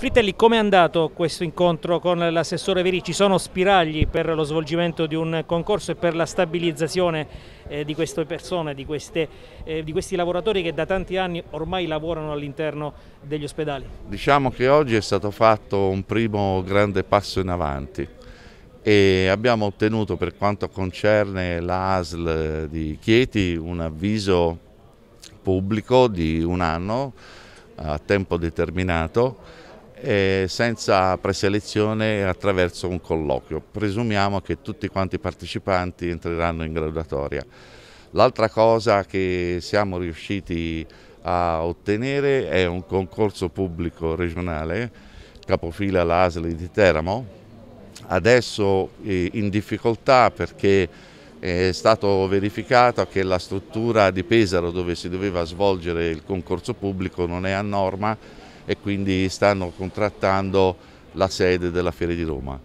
Fritelli, com'è andato questo incontro con l'assessore Veri? Ci sono spiragli per lo svolgimento di un concorso e per la stabilizzazione eh, di queste persone, di, queste, eh, di, questi lavoratori che da tanti anni ormai lavorano all'interno degli ospedali? Diciamo che oggi è stato fatto un primo grande passo in avanti e abbiamo ottenuto per quanto concerne l'ASL di Chieti un avviso pubblico di un anno a tempo determinato eh, senza preselezione attraverso un colloquio. Presumiamo che tutti quanti i partecipanti entreranno in graduatoria. L'altra cosa che siamo riusciti a ottenere è un concorso pubblico regionale, capofila l'ASLI di Teramo, adesso eh, in difficoltà perché eh, è stato verificato che la struttura di Pesaro dove si doveva svolgere il concorso pubblico non è a norma e quindi stanno contrattando la sede della Fiera di Roma.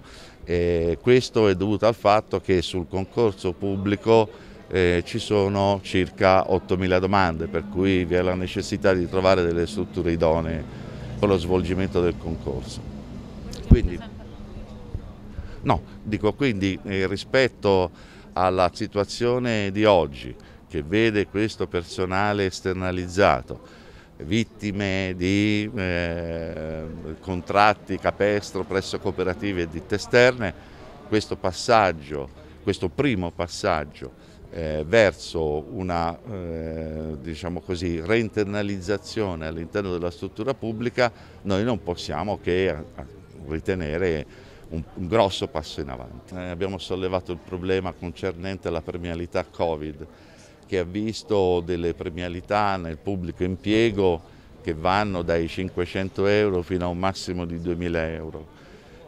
E questo è dovuto al fatto che sul concorso pubblico eh, ci sono circa 8.000 domande, per cui vi è la necessità di trovare delle strutture idonee per lo svolgimento del concorso. Quindi, no, dico quindi eh, rispetto alla situazione di oggi, che vede questo personale esternalizzato, vittime di eh, contratti capestro presso cooperative e ditte esterne, questo passaggio, questo primo passaggio eh, verso una eh, diciamo così, reinternalizzazione all'interno della struttura pubblica, noi non possiamo che eh, ritenere un, un grosso passo in avanti. Eh, abbiamo sollevato il problema concernente la premialità Covid che ha visto delle premialità nel pubblico impiego che vanno dai 500 euro fino a un massimo di 2000 euro.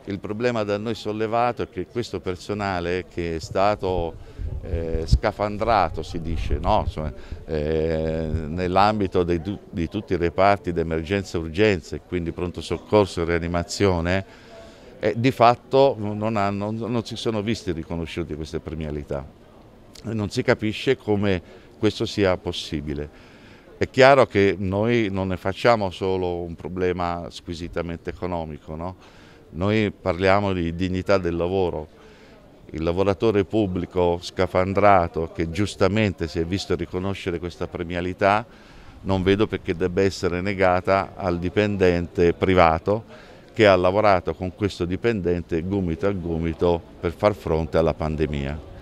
Il problema da noi sollevato è che questo personale che è stato eh, scafandrato, si dice, no? Cioè, eh, nell'ambito di tutti i reparti di emergenza e urgenza, quindi pronto soccorso e rianimazione, eh, di fatto non, hanno, non si sono visti riconosciuti queste premialità non si capisce come questo sia possibile. È chiaro che noi non ne facciamo solo un problema squisitamente economico, no? noi parliamo di dignità del lavoro. Il lavoratore pubblico scafandrato che giustamente si è visto riconoscere questa premialità non vedo perché debba essere negata al dipendente privato che ha lavorato con questo dipendente gomito a gomito per far fronte alla pandemia.